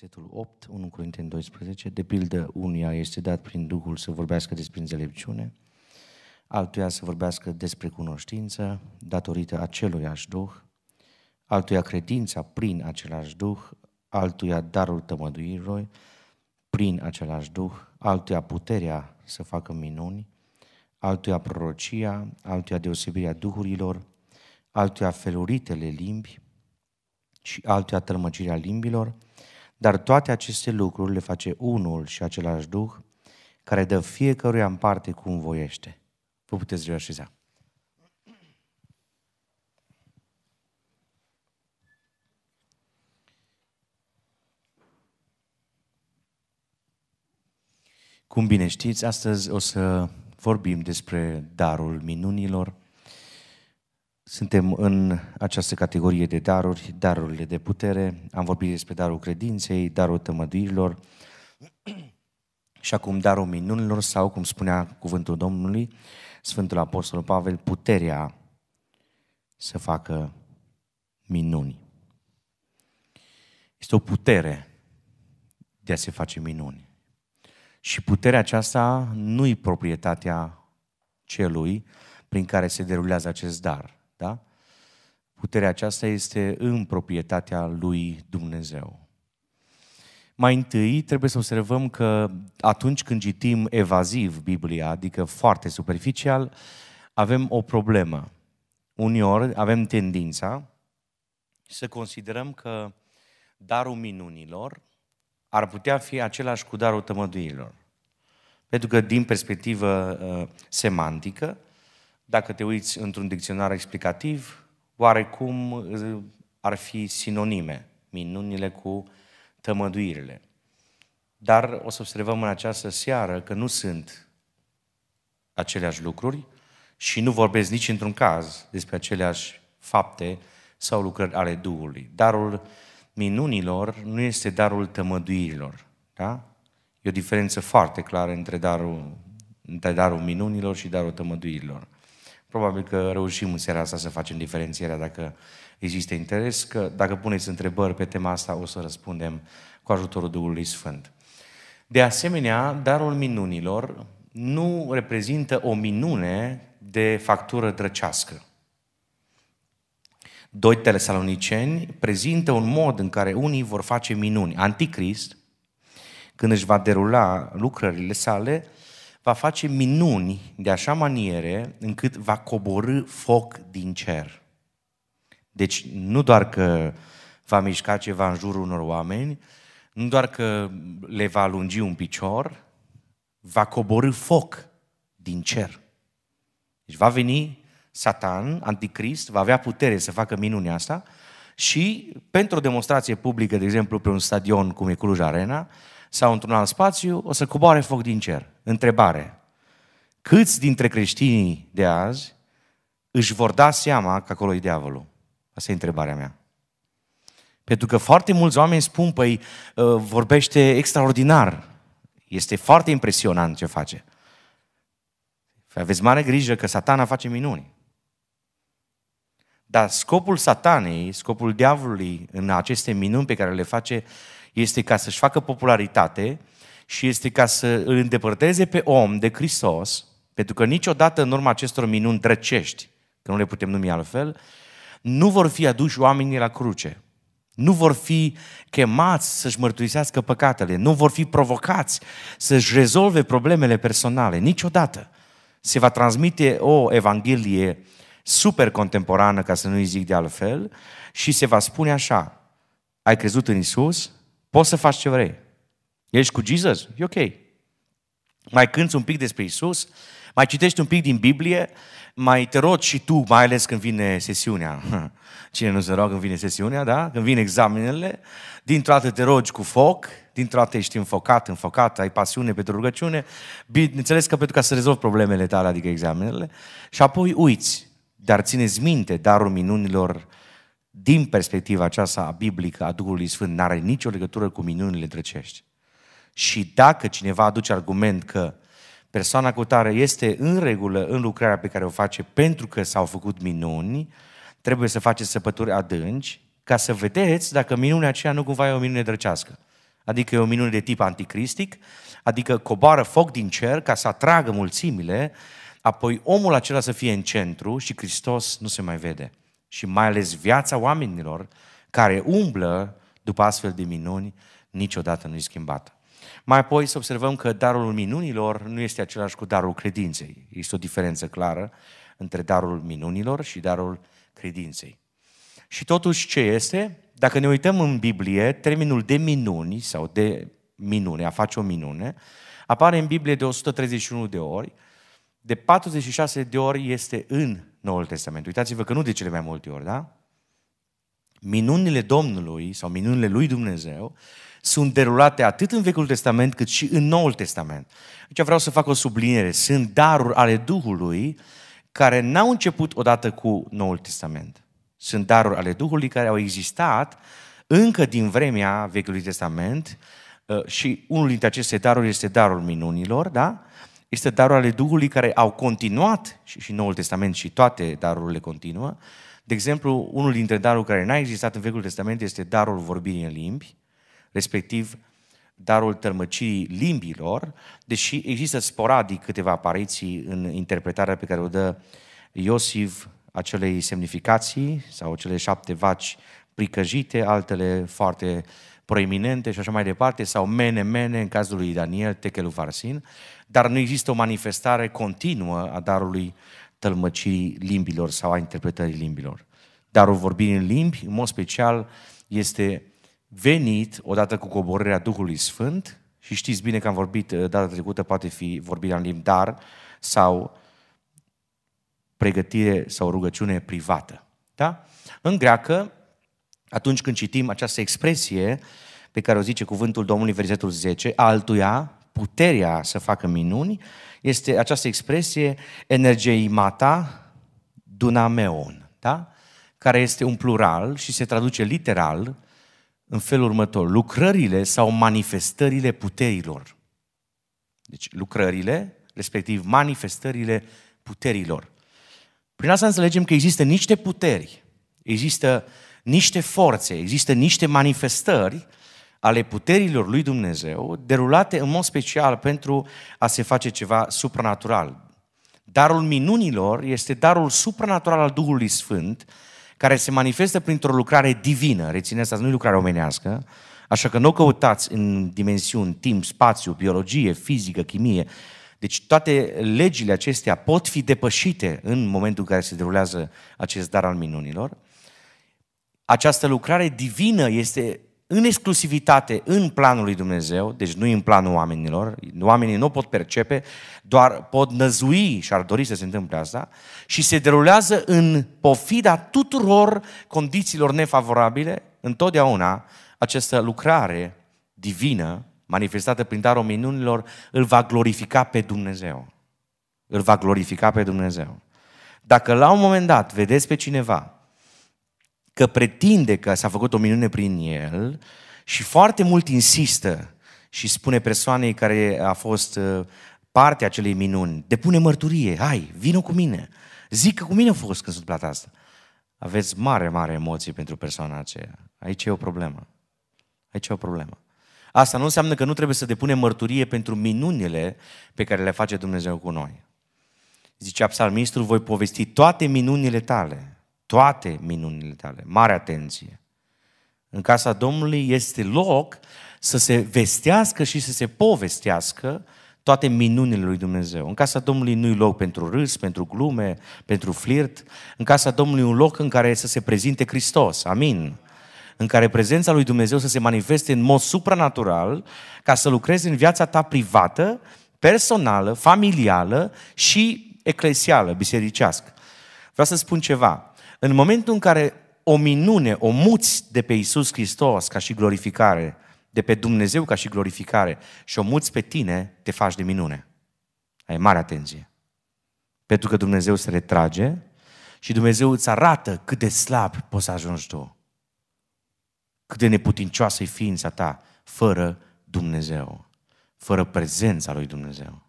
Versetul 8, 1 Corinteni 12, de pildă unia este dat prin Duhul să vorbească despre înțelepciune, altuia să vorbească despre cunoștință, datorită aceluiași Duh, altuia credința prin același Duh, altuia darul tămăduirilor prin același Duh, altuia puterea să facă minuni, altuia prorocia, altuia deosebirea duhurilor, altuia feluritele limbi și altuia tălmăcirea limbilor, dar toate aceste lucruri le face unul și același Duh, care dă fiecăruia în parte cum voiește. Vă puteți reașeza. Cum bine știți, astăzi o să vorbim despre darul minunilor, suntem în această categorie de daruri, darurile de putere, am vorbit despre darul credinței, darul tămăduirilor și acum darul minunilor sau, cum spunea cuvântul Domnului, Sfântul Apostol Pavel, puterea să facă minuni. Este o putere de a se face minuni. Și puterea aceasta nu-i proprietatea celui prin care se derulează acest dar. Da? Puterea aceasta este în proprietatea lui Dumnezeu. Mai întâi trebuie să observăm că atunci când citim evaziv Biblia, adică foarte superficial, avem o problemă. Uneori avem tendința să considerăm că darul minunilor ar putea fi același cu darul tămăduirilor. Pentru că din perspectivă uh, semantică, dacă te uiți într-un dicționar explicativ, oarecum ar fi sinonime minunile cu tămăduirile. Dar o să observăm în această seară că nu sunt aceleași lucruri și nu vorbesc nici într-un caz despre aceleași fapte sau lucrări ale Duhului. Darul minunilor nu este darul tămăduirilor. Da? E o diferență foarte clară între darul, între darul minunilor și darul tămăduirilor. Probabil că reușim în seara asta să facem diferențierea dacă există interes, că dacă puneți întrebări pe tema asta o să răspundem cu ajutorul Duhului Sfânt. De asemenea, darul minunilor nu reprezintă o minune de factură drăcească. Doi telesaloniceni prezintă un mod în care unii vor face minuni. Anticrist, când își va derula lucrările sale, va face minuni de așa maniere încât va coborâ foc din cer. Deci nu doar că va mișca ceva în jurul unor oameni, nu doar că le va lungi un picior, va coborâ foc din cer. Deci va veni Satan, anticrist, va avea putere să facă minunea asta și pentru o demonstrație publică, de exemplu, pe un stadion cum e Cluj Arena, sau într-un alt spațiu, o să coboare foc din cer. Întrebare. Câți dintre creștinii de azi își vor da seama că acolo e diavolul? Asta e întrebarea mea. Pentru că foarte mulți oameni spun, păi, ă, vorbește extraordinar. Este foarte impresionant ce face. Aveți mare grijă că satana face minuni. Dar scopul satanei, scopul diavolului în aceste minuni pe care le face, este ca să-și facă popularitate și este ca să îl îndepărteze pe om de Hristos, pentru că niciodată în urma acestor minuni drăcești, că nu le putem numi altfel, nu vor fi aduși oamenii la cruce. Nu vor fi chemați să-și mărturisească păcatele, nu vor fi provocați să-și rezolve problemele personale, niciodată. Se va transmite o evanghelie super contemporană, ca să nu-i zic de altfel, și se va spune așa, ai crezut în Isus? Poți să faci ce vrei. Ești cu Jesus? E ok. Mai cânți un pic despre Isus, mai citești un pic din Biblie, mai te rogi și tu, mai ales când vine sesiunea. Cine nu se roagă când vine sesiunea, da? Când vin examenele, dintr-o dată te rogi cu foc, dintr-o dată ești înfocat, înfocat, ai pasiune pentru rugăciune, bineînțeles că pentru ca să rezolvi problemele tale, adică examenele, și apoi uiți, dar țineți minte darul minunilor uh, din perspectiva aceasta a biblică a Duhului Sfânt n-are nicio legătură cu minunile drăcești. Și dacă cineva aduce argument că persoana cu tare este în regulă în lucrarea pe care o face pentru că s-au făcut minuni, trebuie să faceți săpături adânci ca să vedeți dacă minunea aceea nu cumva e o minune drăcească. Adică e o minune de tip anticristic, adică coboară foc din cer ca să atragă mulțimile, apoi omul acela să fie în centru și Hristos nu se mai vede și mai ales viața oamenilor care umblă după astfel de minuni, niciodată nu-i schimbată. Mai apoi să observăm că darul minunilor nu este același cu darul credinței. Este o diferență clară între darul minunilor și darul credinței. Și totuși ce este? Dacă ne uităm în Biblie, termenul de minuni sau de minune, a face o minune, apare în Biblie de 131 de ori, de 46 de ori este în Noul Testament. Uitați-vă că nu de cele mai multe ori, da? Minunile Domnului sau minunile lui Dumnezeu sunt derulate atât în Vechiul Testament cât și în Noul Testament. Aici vreau să fac o subliniere. Sunt daruri ale Duhului care n-au început odată cu Noul Testament. Sunt daruri ale Duhului care au existat încă din vremea Vechiului Testament uh, și unul dintre aceste daruri este darul minunilor, da? este darul ale Duhului care au continuat și, și Noul Testament și toate darurile continuă. De exemplu, unul dintre daruri care n-a existat în Vechiul Testament este darul vorbirii în limbi, respectiv darul tărmăcirii limbilor, deși există sporadic câteva apariții în interpretarea pe care o dă Iosif acelei semnificații sau cele șapte vaci pricăjite, altele foarte uh, proeminente și așa mai departe, sau mene-mene în cazul lui Daniel Techelu Farsin, dar nu există o manifestare continuă a darului tălmăcirii limbilor sau a interpretării limbilor. Darul vorbirii în limbi, în mod special, este venit odată cu coborârea Duhului Sfânt și știți bine că am vorbit uh, data trecută, poate fi vorbirea în limbi, dar sau pregătire sau rugăciune privată. Da? În greacă, atunci când citim această expresie pe care o zice cuvântul Domnului, versetul 10, altuia, puterea să facă minuni, este această expresie energeimata dunameon, da? care este un plural și se traduce literal în felul următor, lucrările sau manifestările puterilor. Deci lucrările, respectiv manifestările puterilor. Prin asta înțelegem că există niște puteri, există niște forțe, există niște manifestări ale puterilor lui Dumnezeu, derulate în mod special pentru a se face ceva supranatural. Darul minunilor este darul supranatural al Duhului Sfânt, care se manifestă printr-o lucrare divină. Rețineți asta, nu e lucrare omenească, așa că nu o căutați în dimensiuni, timp, spațiu, biologie, fizică, chimie. Deci toate legile acestea pot fi depășite în momentul în care se derulează acest dar al minunilor această lucrare divină este în exclusivitate în planul lui Dumnezeu, deci nu în planul oamenilor, oamenii nu pot percepe, doar pot năzui și ar dori să se întâmple asta, și se derulează în pofida tuturor condițiilor nefavorabile, întotdeauna această lucrare divină, manifestată prin darul minunilor, îl va glorifica pe Dumnezeu. Îl va glorifica pe Dumnezeu. Dacă la un moment dat vedeți pe cineva că pretinde că s-a făcut o minune prin el și foarte mult insistă și spune persoanei care a fost uh, parte acelei minuni, depune mărturie, hai, vină cu mine, zic că cu mine a fost când s-a întâmplat asta. Aveți mare, mare emoții pentru persoana aceea. Aici e o problemă. Aici e o problemă. Asta nu înseamnă că nu trebuie să depunem mărturie pentru minunile pe care le face Dumnezeu cu noi. Zicea psalmistul, voi povesti toate minunile tale toate minunile tale. Mare atenție! În casa Domnului este loc să se vestească și să se povestească toate minunile lui Dumnezeu. În casa Domnului nu-i loc pentru râs, pentru glume, pentru flirt. În casa Domnului e un loc în care să se prezinte Hristos. Amin. În care prezența lui Dumnezeu să se manifeste în mod supranatural ca să lucrezi în viața ta privată, personală, familială și eclesială, bisericească. Vreau să spun ceva. În momentul în care o minune o muți de pe Isus Hristos ca și glorificare, de pe Dumnezeu ca și glorificare și o muți pe tine, te faci de minune. Ai mare atenție. Pentru că Dumnezeu se retrage și Dumnezeu îți arată cât de slab poți să ajungi tu. Cât de neputincioasă e ființa ta fără Dumnezeu, fără prezența lui Dumnezeu.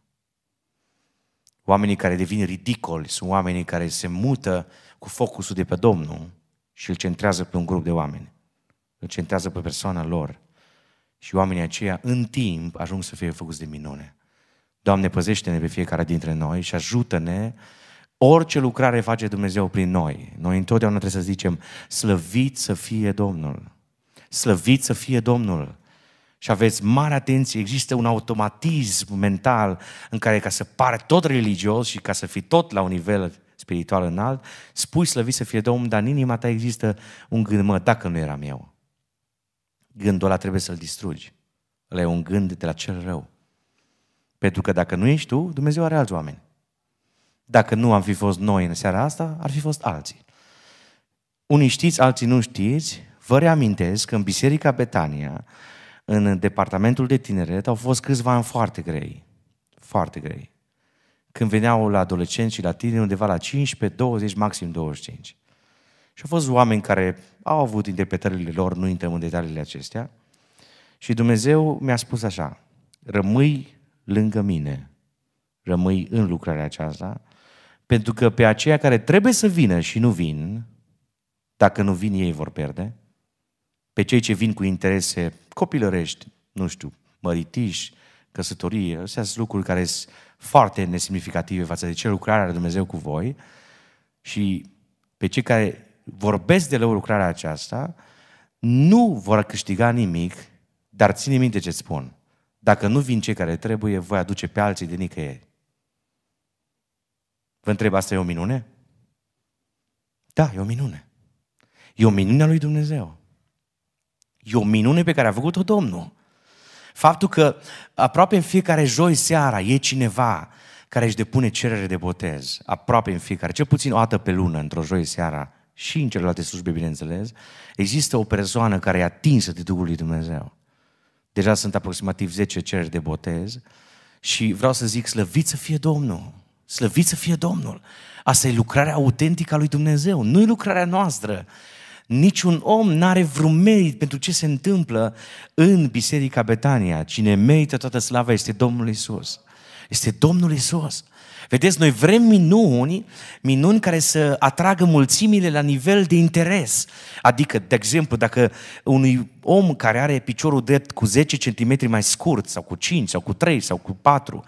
Oamenii care devin ridicoli sunt oamenii care se mută cu focusul de pe Domnul și îl centrează pe un grup de oameni. Îl centrează pe persoana lor. Și oamenii aceia, în timp, ajung să fie făcuți de minune. Doamne, păzește-ne pe fiecare dintre noi și ajută-ne orice lucrare face Dumnezeu prin noi. Noi întotdeauna trebuie să zicem, slăvit să fie Domnul. Slăvit să fie Domnul. Și aveți mare atenție, există un automatism mental în care ca să pare tot religios și ca să fii tot la un nivel spiritual înalt, spui slăvit să fie Domnul, dar în inima ta există un gând, mă, dacă nu eram eu. Gândul ăla trebuie să-l distrugi. Ăla e un gând de la cel rău. Pentru că dacă nu ești tu, Dumnezeu are alți oameni. Dacă nu am fi fost noi în seara asta, ar fi fost alții. Unii știți, alții nu știți. Vă reamintesc că în Biserica Betania, în departamentul de tineret, au fost câțiva ani foarte grei. Foarte grei când veneau la adolescenți și la tine, undeva la 15, 20, maxim 25. Și au fost oameni care au avut interpretările lor, nu intrăm în detaliile acestea, și Dumnezeu mi-a spus așa, rămâi lângă mine, rămâi în lucrarea aceasta, pentru că pe aceia care trebuie să vină și nu vin, dacă nu vin ei vor pierde, pe cei ce vin cu interese copilărești, nu știu, măritiși, căsătorie, astea sunt lucruri care sunt foarte nesemnificative față de ce lucrare are Dumnezeu cu voi și pe cei care vorbesc de lucrarea aceasta, nu vor câștiga nimic, dar ține minte ce spun. Dacă nu vin cei care trebuie, voi aduce pe alții de nicăieri. Vă întreb, asta e o minune? Da, e o minune. E o minune a lui Dumnezeu. E o minune pe care a făcut-o Domnul. Faptul că aproape în fiecare joi seara e cineva care își depune cerere de botez, aproape în fiecare, cel puțin o dată pe lună, într-o joi seara, și în celelalte slujbe, bineînțeles, există o persoană care e atinsă de Duhul lui Dumnezeu. Deja sunt aproximativ 10 cereri de botez și vreau să zic, slăvit să fie Domnul! Slăvit să fie Domnul! Asta e lucrarea autentică a lui Dumnezeu, nu e lucrarea noastră. Niciun om n-are vreun merit pentru ce se întâmplă în Biserica Betania. Cine merită toată slava este Domnul Isus. Este Domnul Isus. Vedeți, noi vrem minuni, minuni care să atragă mulțimile la nivel de interes. Adică, de exemplu, dacă unui om care are piciorul drept cu 10 cm mai scurt, sau cu 5, sau cu 3, sau cu 4,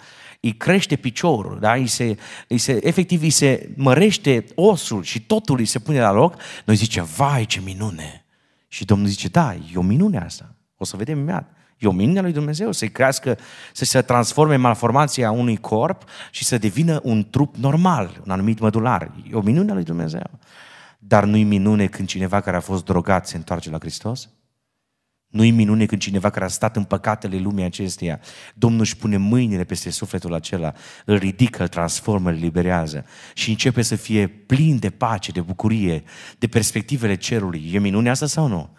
îi crește piciorul, da? îi se, îi se, efectiv îi se mărește osul și totul îi se pune la loc, noi zice, vai ce minune! Și Domnul zice, da, e o minune asta, o să vedem imediat. E o minune lui Dumnezeu să-i crească, să se transforme malformația unui corp și să devină un trup normal, un anumit mădular. E o minune a lui Dumnezeu. Dar nu-i minune când cineva care a fost drogat se întoarce la Hristos? Nu-i minune când cineva care a stat în păcatele lumii acesteia, Domnul își pune mâinile peste sufletul acela, îl ridică, îl transformă, îl liberează și începe să fie plin de pace, de bucurie, de perspectivele cerului. E minune asta sau nu?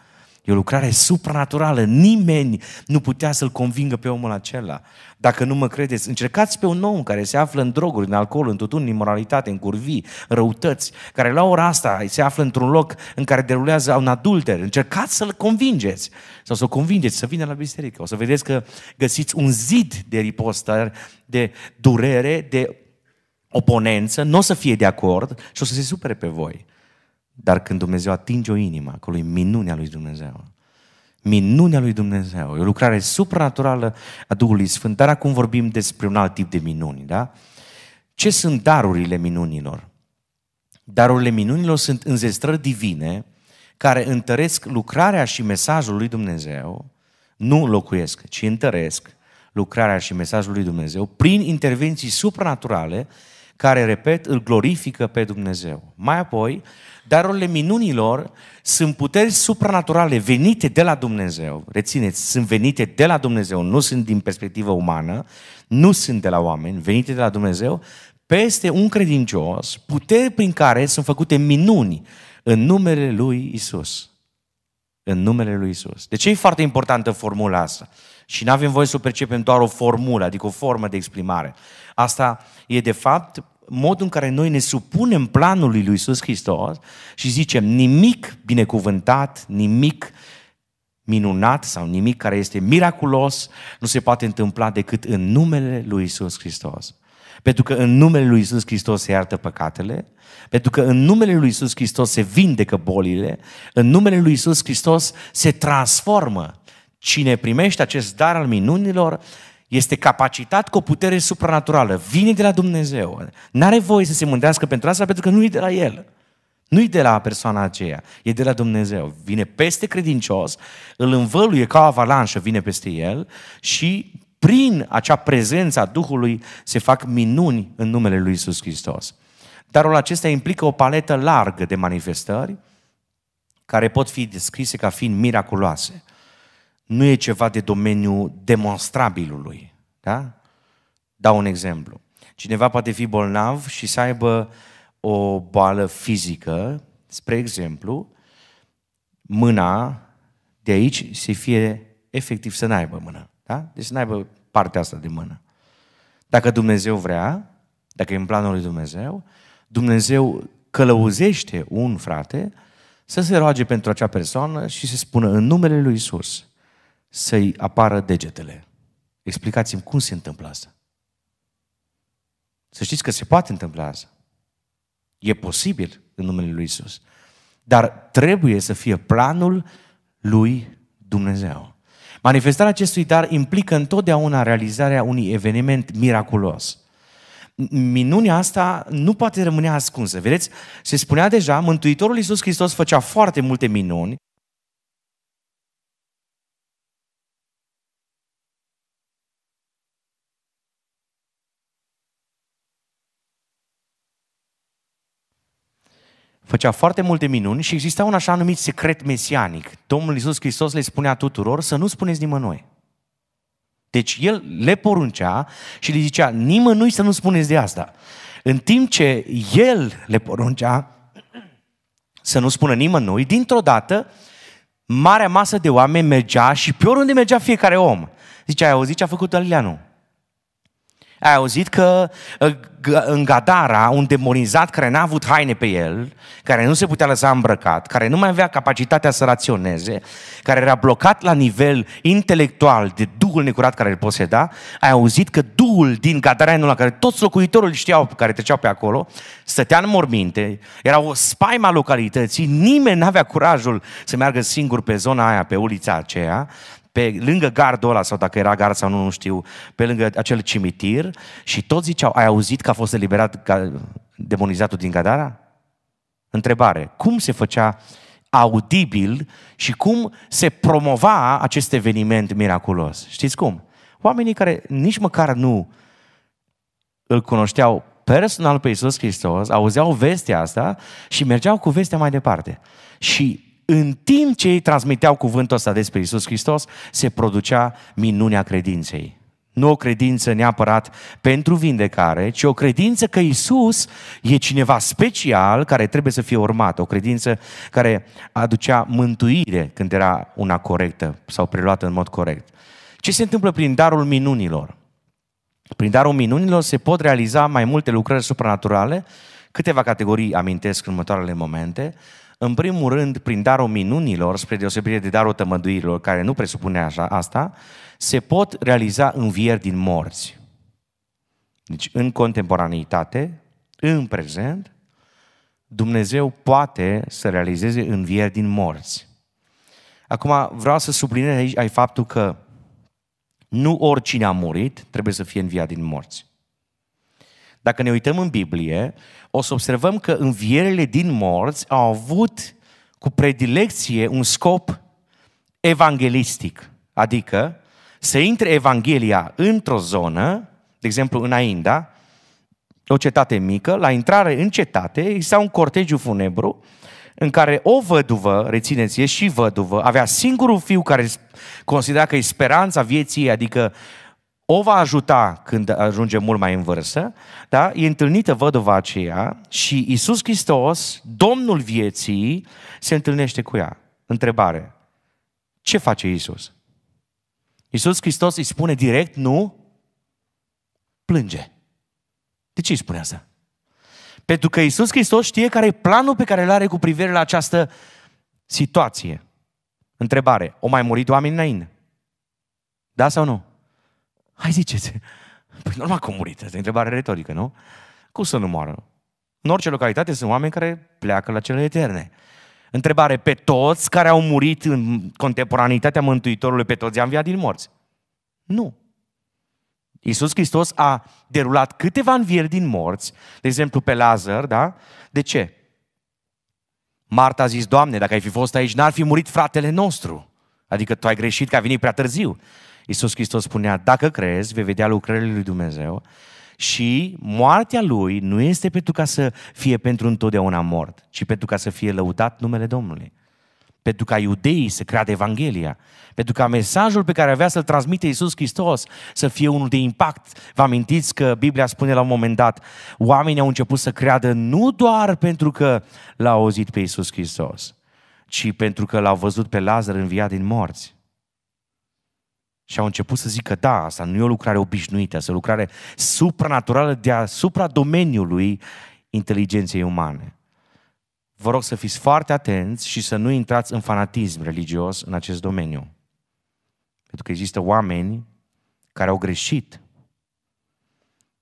E o lucrare supranaturală. Nimeni nu putea să-l convingă pe omul acela. Dacă nu mă credeți, încercați pe un om care se află în droguri, în alcool, în tutun, în imoralitate, în curvii, în răutăți, care la ora asta se află într-un loc în care derulează un adulter. Încercați să-l convingeți sau să-l convingeți să vină la biserică. O să vedeți că găsiți un zid de ripostă, de durere, de oponență, nu o să fie de acord și o să se supere pe voi. Dar când Dumnezeu atinge o inimă, acolo e minunea lui Dumnezeu. Minunea lui Dumnezeu. E o lucrare supranaturală a Duhului Sfânt. Dar acum vorbim despre un alt tip de minuni, da? Ce sunt darurile minunilor? Darurile minunilor sunt înzestrări divine care întăresc lucrarea și mesajul lui Dumnezeu, nu locuiesc, ci întăresc lucrarea și mesajul lui Dumnezeu prin intervenții supranaturale care, repet, îl glorifică pe Dumnezeu. Mai apoi, Darurile minunilor sunt puteri supranaturale venite de la Dumnezeu. Rețineți, sunt venite de la Dumnezeu, nu sunt din perspectivă umană, nu sunt de la oameni, venite de la Dumnezeu, peste un credincios, puteri prin care sunt făcute minuni în numele lui Isus. În numele lui Isus. De ce e foarte importantă formula asta? Și nu avem voie să o percepem doar o formulă, adică o formă de exprimare. Asta e de fapt modul în care noi ne supunem planului lui Iisus Hristos și zicem nimic binecuvântat, nimic minunat sau nimic care este miraculos nu se poate întâmpla decât în numele lui Iisus Hristos. Pentru că în numele lui Iisus Hristos se iartă păcatele, pentru că în numele lui Iisus Hristos se vindecă bolile, în numele lui Iisus Hristos se transformă. Cine primește acest dar al minunilor este capacitat cu o putere supranaturală. Vine de la Dumnezeu. N-are voie să se mândrească pentru asta pentru că nu e de la el. Nu e de la persoana aceea, e de la Dumnezeu. Vine peste credincios, îl învăluie ca o avalanșă, vine peste el și prin acea prezență a Duhului se fac minuni în numele lui Isus Hristos. Darul acesta implică o paletă largă de manifestări care pot fi descrise ca fiind miraculoase nu e ceva de domeniul demonstrabilului. Da? Dau un exemplu. Cineva poate fi bolnav și să aibă o boală fizică, spre exemplu, mâna de aici să fie efectiv să n-aibă mână. Da? Deci să n-aibă partea asta de mână. Dacă Dumnezeu vrea, dacă e în planul lui Dumnezeu, Dumnezeu călăuzește un frate să se roage pentru acea persoană și să spună în numele lui Isus să-i apară degetele. Explicați-mi cum se întâmplă asta. Să știți că se poate întâmpla asta. E posibil în numele Lui Isus. Dar trebuie să fie planul Lui Dumnezeu. Manifestarea acestui dar implică întotdeauna realizarea unui eveniment miraculos. Minunea asta nu poate rămâne ascunsă. Vedeți, se spunea deja, Mântuitorul Iisus Hristos făcea foarte multe minuni, făcea foarte multe minuni și exista un așa numit secret mesianic. Domnul Iisus Hristos le spunea tuturor să nu spuneți nimănui. Deci el le poruncea și le zicea nimănui să nu spuneți de asta. În timp ce el le poruncea să nu spună nimănui, dintr-o dată marea masă de oameni mergea și pe oriunde mergea fiecare om. Zicea, ai auzit ce a făcut Alileanu? Ai auzit că uh, în Gadara, un demonizat care n-a avut haine pe el, care nu se putea lăsa îmbrăcat, care nu mai avea capacitatea să raționeze, care era blocat la nivel intelectual de Duhul necurat care îl poseda, ai auzit că Duhul din Gadarenul la care toți locuitorii știau, care treceau pe acolo, stătea în morminte, era o spaima localității, nimeni n-avea curajul să meargă singur pe zona aia, pe ulița aceea, pe lângă gardul ăla, sau dacă era gard sau nu, nu știu, pe lângă acel cimitir și toți ziceau, ai auzit că a fost eliberat demonizatul din Gadara? Întrebare, cum se făcea audibil și cum se promova acest eveniment miraculos? Știți cum? Oamenii care nici măcar nu îl cunoșteau personal pe Iisus Hristos, auzeau vestea asta și mergeau cu vestea mai departe. Și în timp ce ei transmiteau cuvântul ăsta despre Isus Hristos, se producea minunea credinței. Nu o credință neapărat pentru vindecare, ci o credință că Isus e cineva special care trebuie să fie urmat, o credință care aducea mântuire când era una corectă sau preluată în mod corect. Ce se întâmplă prin darul minunilor? Prin darul minunilor se pot realiza mai multe lucrări supranaturale, câteva categorii amintesc în următoarele momente, în primul rând, prin darul minunilor, spre deosebire de darul tămăduirilor, care nu presupune așa, asta, se pot realiza învieri din morți. Deci, în contemporaneitate, în prezent, Dumnezeu poate să realizeze învieri din morți. Acum, vreau să subliniez aici ai faptul că nu oricine a murit trebuie să fie înviat din morți. Dacă ne uităm în Biblie, o să observăm că învierile din morți au avut cu predilecție un scop evangelistic, adică să intre Evanghelia într-o zonă, de exemplu în Ainda, o cetate mică, la intrare în cetate exista un cortegiu funebru în care o văduvă, rețineți, e și văduvă, avea singurul fiu care considera că e speranța vieții, adică o va ajuta când ajunge mult mai în vârstă, da? e întâlnită văduva aceea și Isus Hristos, Domnul vieții, se întâlnește cu ea. Întrebare. Ce face Isus? Isus Hristos îi spune direct, nu, plânge. De ce îi spune asta? Pentru că Isus Hristos știe care e planul pe care îl are cu privire la această situație. Întrebare. O mai murit oameni înainte? Da sau nu? Hai ziceți. Păi normal că a murit. Asta e întrebare retorică, nu? Cum să nu moară? În orice localitate sunt oameni care pleacă la cele eterne. Întrebare, pe toți care au murit în contemporanitatea Mântuitorului, pe toți i-a din morți? Nu. Iisus Hristos a derulat câteva învieri din morți, de exemplu pe Lazar, da? De ce? Marta a zis, Doamne, dacă ai fi fost aici, n-ar fi murit fratele nostru. Adică tu ai greșit că a venit prea târziu. Iisus Hristos spunea, dacă crezi, vei vedea lucrările lui Dumnezeu și moartea lui nu este pentru ca să fie pentru întotdeauna mort, ci pentru ca să fie lăudat numele Domnului. Pentru ca iudeii să creadă Evanghelia, pentru ca mesajul pe care avea să-l transmite Iisus Hristos să fie unul de impact. Vă amintiți că Biblia spune la un moment dat, oamenii au început să creadă nu doar pentru că l-au auzit pe Iisus Hristos, ci pentru că l-au văzut pe Lazar înviat din morți. Și au început să zică, da, asta nu e o lucrare obișnuită, e o lucrare supranaturală deasupra domeniului inteligenței umane. Vă rog să fiți foarte atenți și să nu intrați în fanatism religios în acest domeniu. Pentru că există oameni care au greșit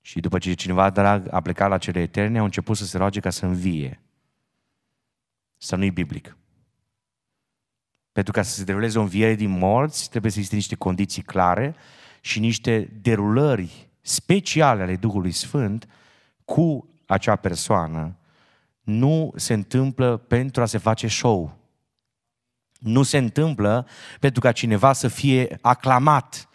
și după ce cineva drag a plecat la cele eterne, au început să se roage ca să învie. Să nu-i biblic. Pentru ca să se deruleze o înviere din morți, trebuie să existe niște condiții clare și niște derulări speciale ale Duhului Sfânt cu acea persoană. Nu se întâmplă pentru a se face show. Nu se întâmplă pentru ca cineva să fie aclamat,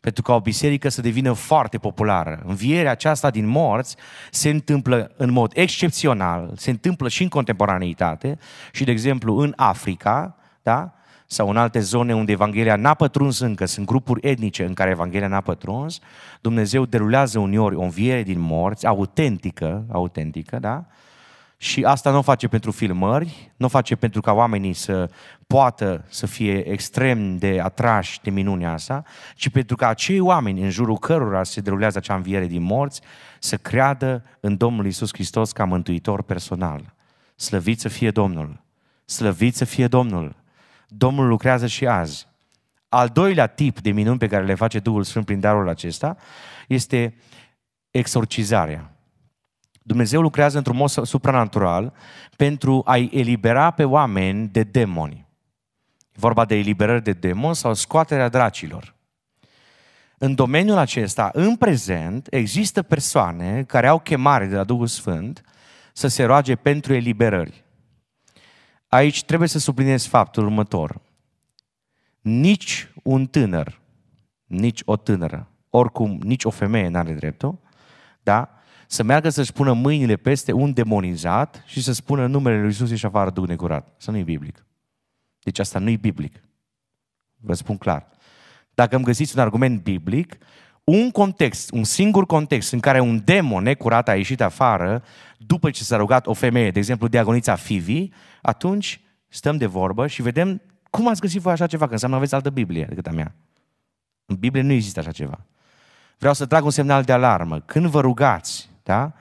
pentru ca o biserică să devină foarte populară. Învierea aceasta din morți se întâmplă în mod excepțional, se întâmplă și în contemporaneitate și, de exemplu, în Africa, da? sau în alte zone unde Evanghelia n-a pătruns încă, sunt grupuri etnice în care Evanghelia n-a pătruns, Dumnezeu derulează uneori o înviere din morți, autentică, autentică, da? Și asta nu o face pentru filmări, nu o face pentru ca oamenii să poată să fie extrem de atrași de minunea asta, ci pentru ca acei oameni în jurul cărora se derulează acea înviere din morți să creadă în Domnul Isus Hristos ca mântuitor personal. Slăvit să fie Domnul! Slăvit să fie Domnul! Domnul lucrează și azi. Al doilea tip de minuni pe care le face Duhul Sfânt prin darul acesta este exorcizarea. Dumnezeu lucrează într-un mod supranatural pentru a-i elibera pe oameni de demoni. vorba de eliberări de demoni sau scoaterea dracilor. În domeniul acesta, în prezent, există persoane care au chemare de la Duhul Sfânt să se roage pentru eliberări aici trebuie să subliniez faptul următor. Nici un tânăr, nici o tânără, oricum nici o femeie n-are dreptul, da? să meargă să-și pună mâinile peste un demonizat și să spună numele lui Isus și afară Duh necurat. Să nu-i biblic. Deci asta nu-i biblic. Vă spun clar. Dacă îmi găsiți un argument biblic, un context, un singur context în care un demon necurat a ieșit afară după ce s-a rugat o femeie, de exemplu diagonița Fivi, atunci stăm de vorbă și vedem cum ați găsit voi așa ceva, că înseamnă aveți altă Biblie decât a mea. În Biblie nu există așa ceva. Vreau să trag un semnal de alarmă. Când vă rugați, da?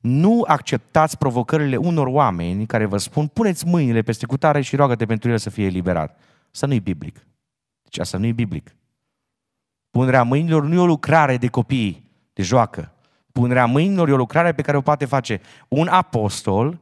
Nu acceptați provocările unor oameni care vă spun puneți mâinile peste cutare și roagă-te pentru el să fie eliberat. Să nu-i biblic. Deci asta nu-i biblic. Punerea mâinilor nu e o lucrare de copii, de joacă. Punerea mâinilor e o lucrare pe care o poate face un apostol,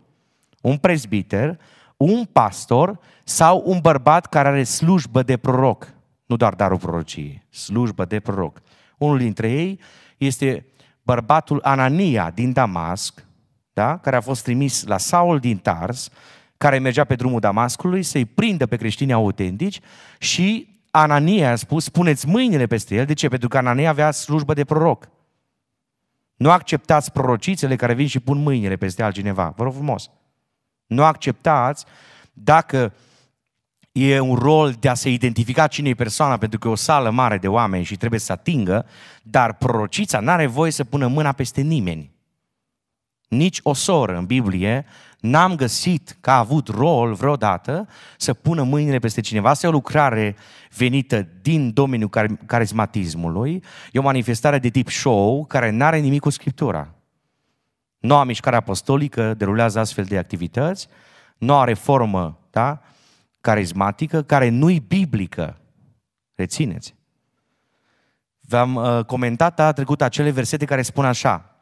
un prezbiter, un pastor sau un bărbat care are slujbă de proroc. Nu doar darul prorociei, slujbă de proroc. Unul dintre ei este bărbatul Anania din Damasc, da? care a fost trimis la Saul din Tars, care mergea pe drumul Damascului să-i prindă pe creștinii autentici și Anania a spus, puneți mâinile peste el. De ce? Pentru că Anania avea slujbă de proroc. Nu acceptați prorocițele care vin și pun mâinile peste altcineva. Vă rog frumos. Nu acceptați dacă e un rol de a se identifica cine e persoana, pentru că e o sală mare de oameni și trebuie să atingă, dar prorocița nu are voie să pună mâna peste nimeni. Nici o soră în Biblie N-am găsit că a avut rol vreodată să pună mâinile peste cineva. Asta e o lucrare venită din domeniul car- carismatismului. E o manifestare de tip show care nu are nimic cu Scriptura. Noua mișcare apostolică derulează astfel de activități, noua reformă da, carismatică care nu-i biblică. Rețineți. V-am uh, comentat a trecut acele versete care spun așa,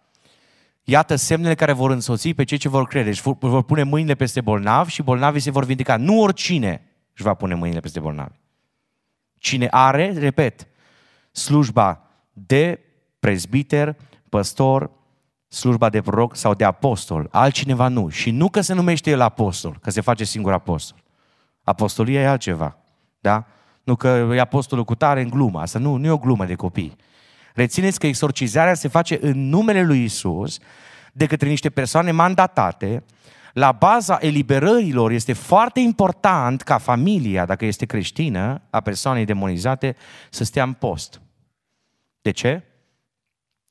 Iată semnele care vor însoți pe cei ce vor crede. și deci vor, vor pune mâinile peste bolnavi și bolnavii se vor vindeca. Nu oricine își va pune mâinile peste bolnavi. Cine are, repet, slujba de prezbiter, păstor, slujba de proroc sau de apostol. Altcineva nu. Și nu că se numește el apostol, că se face singur apostol. Apostolia e altceva. Da? Nu că e apostolul cu tare în glumă. Asta nu, nu e o glumă de copii. Rețineți că exorcizarea se face în numele lui Isus, de către niște persoane mandatate, la baza eliberărilor este foarte important ca familia, dacă este creștină, a persoanei demonizate, să stea în post. De ce?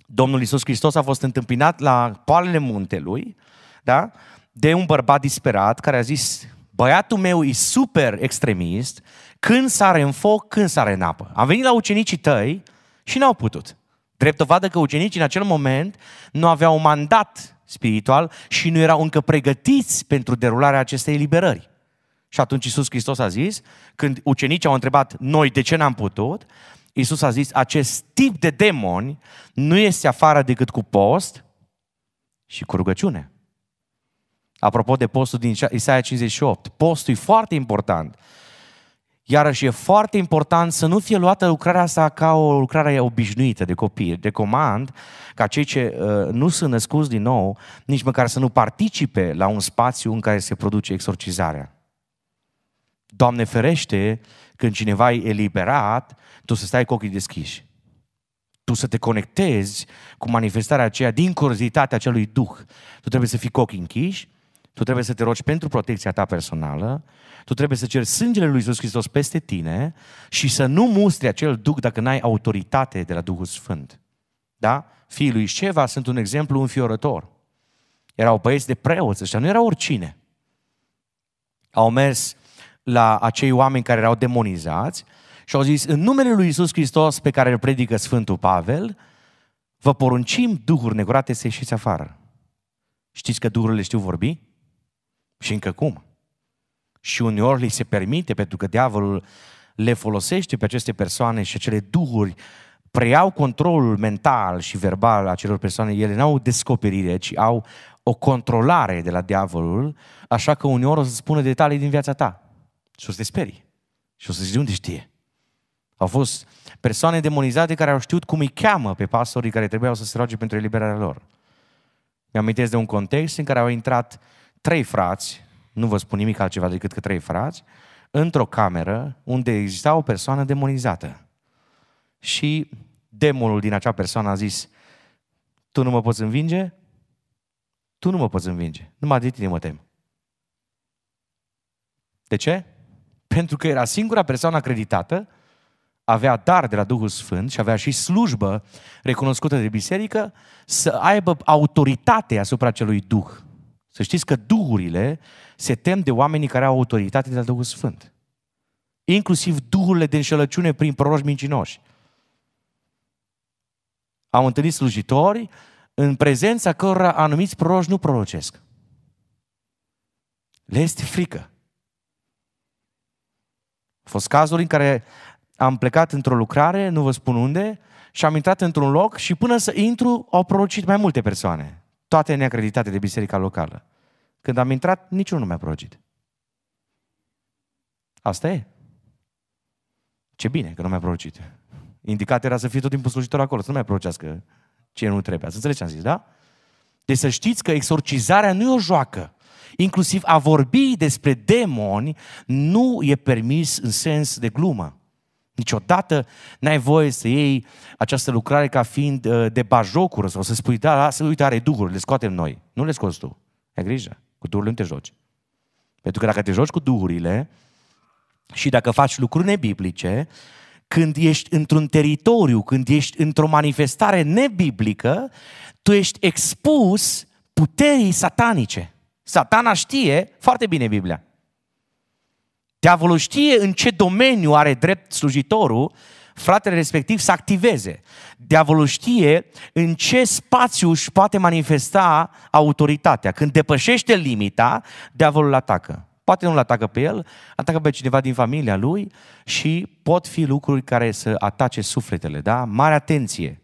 Domnul Isus Hristos a fost întâmpinat la poalele muntelui, da? de un bărbat disperat care a zis, băiatul meu e super extremist, când sare în foc, când sare în apă. Am venit la ucenicii tăi și n-au putut. Drept dovadă că ucenicii în acel moment nu aveau mandat spiritual și nu erau încă pregătiți pentru derularea acestei eliberări. Și atunci Iisus Hristos a zis, când ucenicii au întrebat noi de ce n-am putut, Iisus a zis, acest tip de demoni nu este afară decât cu post și cu rugăciune. Apropo de postul din Isaia 58, postul e foarte important Iarăși e foarte important să nu fie luată lucrarea asta ca o lucrare obișnuită de copii. Recomand ca cei ce uh, nu sunt născuți din nou, nici măcar să nu participe la un spațiu în care se produce exorcizarea. Doamne ferește, când cineva e eliberat, tu să stai cu ochii deschiși. Tu să te conectezi cu manifestarea aceea din curiozitatea acelui Duh. Tu trebuie să fii cu ochii închiși, tu trebuie să te rogi pentru protecția ta personală, tu trebuie să ceri sângele lui Iisus Hristos peste tine și să nu mustri acel duc dacă n-ai autoritate de la Duhul Sfânt. Da? Fiii lui Șeva sunt un exemplu înfiorător. Erau băieți de preoți ăștia, nu erau oricine. Au mers la acei oameni care erau demonizați și au zis, în numele lui Iisus Hristos pe care îl predică Sfântul Pavel, vă poruncim duhuri necurate să ieșiți afară. Știți că duhurile știu vorbi? Și încă cum? Și uneori li se permite, pentru că diavolul le folosește pe aceste persoane și acele duhuri preiau controlul mental și verbal a celor persoane, ele n-au descoperire, ci au o controlare de la diavolul, așa că uneori o să spună detalii din viața ta și o să te sperii. Și o să zici, de unde știe? Au fost persoane demonizate care au știut cum îi cheamă pe pastorii care trebuiau să se roage pentru eliberarea lor. Mi-am de un context în care au intrat uh, trei frați, nu vă spun nimic altceva decât că trei frați, într-o cameră unde exista o persoană demonizată. Și demonul din acea persoană a zis, tu nu mă poți învinge? Tu nu mă poți învinge, numai de tine mă tem. De ce? Pentru că era singura persoană acreditată, avea dar de la Duhul Sfânt și avea și slujbă recunoscută de biserică, să aibă autoritate asupra acelui Duh. Să știți că duhurile se tem de oamenii care au autoritate de la Duhul Sfânt. Inclusiv duhurile de înșelăciune prin proroși mincinoși. Am întâlnit slujitori în prezența cărora anumiți proroși nu prorocesc. Le este frică. A fost cazul în care am plecat într-o lucrare, nu vă spun unde, și am intrat într-un loc și până să intru au prorocit mai multe persoane toate neacreditate de biserica locală. Când am intrat, niciunul nu mi-a prorocit. Asta e. Ce bine că nu mi-a prorocit. Indicat era să fie tot timpul slujitor acolo, să nu mai prorocească ce nu trebuie. Să înțelegi ce am zis, da? Deci să știți că exorcizarea nu e o joacă. Inclusiv a vorbi despre demoni nu e permis în sens de glumă. Niciodată n-ai voie să iei această lucrare ca fiind uh, de bajocură sau să spui, da, lasă, da, uite, are duhuri, le scoatem noi. Nu le scoți tu. Ai grijă. Cu duhurile nu te joci. Pentru că dacă te joci cu duhurile și dacă faci lucruri nebiblice, când ești într-un teritoriu, când ești într-o manifestare nebiblică, tu ești expus puterii satanice. Satana știe foarte bine Biblia. Diavolul știe în ce domeniu are drept slujitorul, fratele respectiv să activeze. Diavolul știe în ce spațiu își poate manifesta autoritatea. Când depășește limita, diavolul atacă. Poate nu-l atacă pe el, atacă pe cineva din familia lui și pot fi lucruri care să atace sufletele, da? Mare atenție!